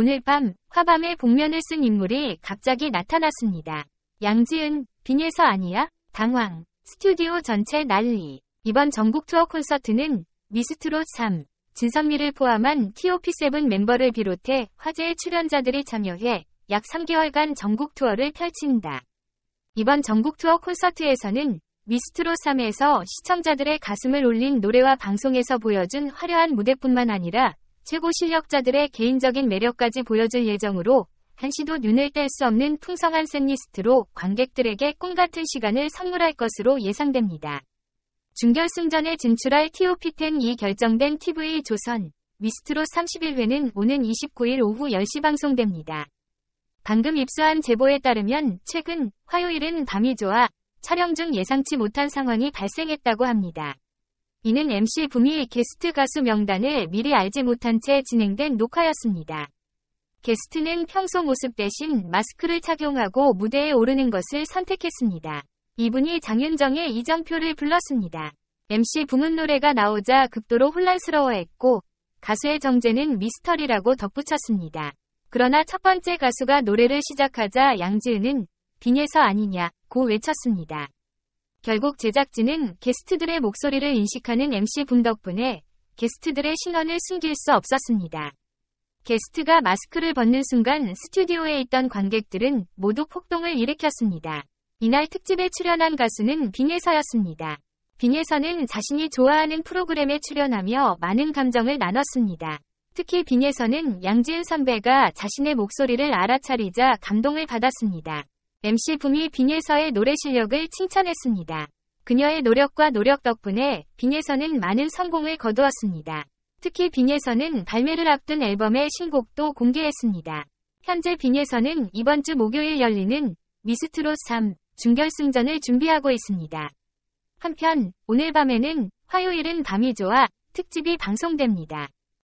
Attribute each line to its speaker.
Speaker 1: 오늘 밤화밤의 복면을 쓴 인물이 갑자기 나타났습니다. 양지은, 빈에서 아니야? 당황, 스튜디오 전체 난리. 이번 전국 투어 콘서트는 미스트롯 3, 진선미를 포함한 TOP7 멤버를 비롯해 화제의 출연자들이 참여해 약 3개월간 전국 투어를 펼친다. 이번 전국 투어 콘서트에서는 미스트롯 3에서 시청자들의 가슴을 울린 노래와 방송에서 보여준 화려한 무대뿐만 아니라 최고 실력자들의 개인적인 매력까지 보여줄 예정으로 한시도 눈을 뗄 수 없는 풍성한 샌리스트로 관객들에게 꿈같은 시간을 선물할 것으로 예상됩니다. 중결승전에 진출할 TOP10 이 결정된 TV 조선 미스트로 31회는 오는 29일 오후 10시 방송됩니다. 방금 입수한 제보에 따르면 최근 화요일은 밤이 좋아 촬영 중 예상치 못한 상황이 발생했다고 합니다. 이는 MC 붐이 게스트 가수 명단을 미리 알지 못한 채 진행된 녹화였습니다. 게스트는 평소 모습 대신 마스크를 착용하고 무대에 오르는 것을 선택했습니다. 이분이 장윤정의 이정표를 불렀습니다. MC 붐은 노래가 나오자 극도로 혼란스러워했고 가수의 정제는 미스터리라고 덧붙였습니다. 그러나 첫 번째 가수가 노래를 시작하자 양지은은 빙에서 아니냐 고 외쳤습니다. 결국 제작진은 게스트들의 목소리를 인식하는 MC분 덕분에 게스트들의 신원을 숨길 수 없었습니다. 게스트가 마스크를 벗는 순간 스튜디오에 있던 관객들은 모두 폭동을 일으켰습니다. 이날 특집에 출연한 가수는 빙혜서였습니다. 빙혜서는 자신이 좋아하는 프로그램에 출연하며 많은 감정을 나눴습니다. 특히 빙혜서는 양지은 선배가 자신의 목소리를 알아차리자 감동을 받았습니다. MC 붐이 빈예서의 노래 실력을 칭찬했습니다. 그녀의 노력과 노력 덕분에 빈예서는 많은 성공을 거두었습니다. 특히 빈예서는 발매를 앞둔 앨범의 신곡도 공개했습니다. 현재 빈예서는 이번 주 목요일 열리는 미스트롯 3 중결승전을 준비하고 있습니다. 한편 오늘 밤에는 화요일은 밤이 좋아 특집이 방송됩니다.